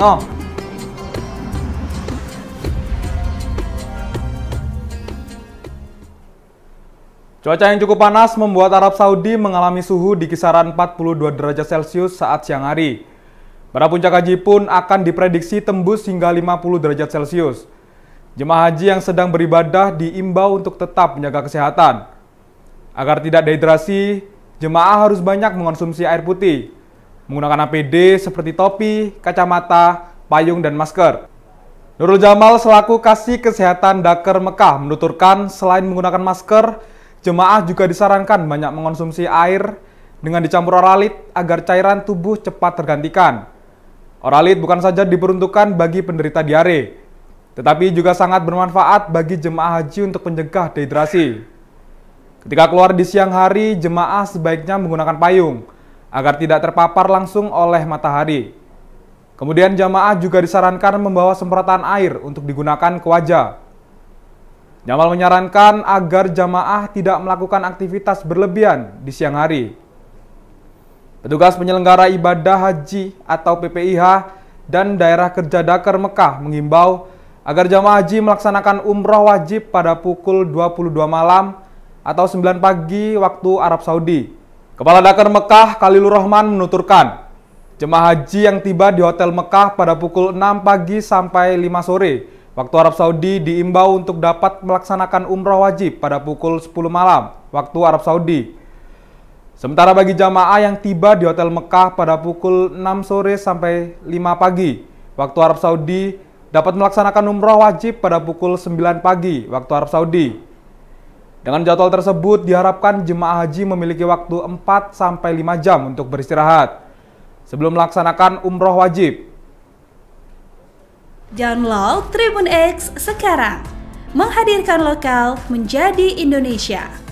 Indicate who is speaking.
Speaker 1: No. Cuaca yang cukup panas membuat Arab Saudi mengalami suhu di kisaran 42 derajat Celcius saat siang hari. Pada puncak haji pun akan diprediksi tembus hingga 50 derajat Celcius. Jemaah haji yang sedang beribadah diimbau untuk tetap menjaga kesehatan. Agar tidak dehidrasi, jemaah harus banyak mengonsumsi air putih, menggunakan APD seperti topi, kacamata, payung, dan masker. Nurul Jamal selaku Kasih Kesehatan Daker Mekah menuturkan selain menggunakan masker, jemaah juga disarankan banyak mengonsumsi air dengan dicampur oralit agar cairan tubuh cepat tergantikan. Oralit bukan saja diperuntukkan bagi penderita diare, tetapi juga sangat bermanfaat bagi jemaah haji untuk mencegah dehidrasi. Ketika keluar di siang hari, jemaah sebaiknya menggunakan payung – agar tidak terpapar langsung oleh matahari. Kemudian jamaah juga disarankan membawa semprotan air untuk digunakan ke wajah. Jamal menyarankan agar jamaah tidak melakukan aktivitas berlebihan di siang hari. Petugas penyelenggara ibadah haji atau PPIH dan daerah kerja Dakar Mekah mengimbau agar jamaah haji melaksanakan umroh wajib pada pukul 22 malam atau 9 pagi waktu Arab Saudi. Kepala Dakar Mekah Khalilur Rahman menuturkan, jemaah haji yang tiba di Hotel Mekah pada pukul 6 pagi sampai 5 sore waktu Arab Saudi diimbau untuk dapat melaksanakan umroh wajib pada pukul 10 malam waktu Arab Saudi. Sementara bagi jamaah yang tiba di Hotel Mekah pada pukul 6 sore sampai 5 pagi waktu Arab Saudi dapat melaksanakan umroh wajib pada pukul 9 pagi waktu Arab Saudi. Dengan jadwal tersebut, diharapkan jemaah haji memiliki waktu 4-5 jam untuk beristirahat sebelum melaksanakan umroh wajib. Download Tribun X sekarang, menghadirkan lokal menjadi Indonesia.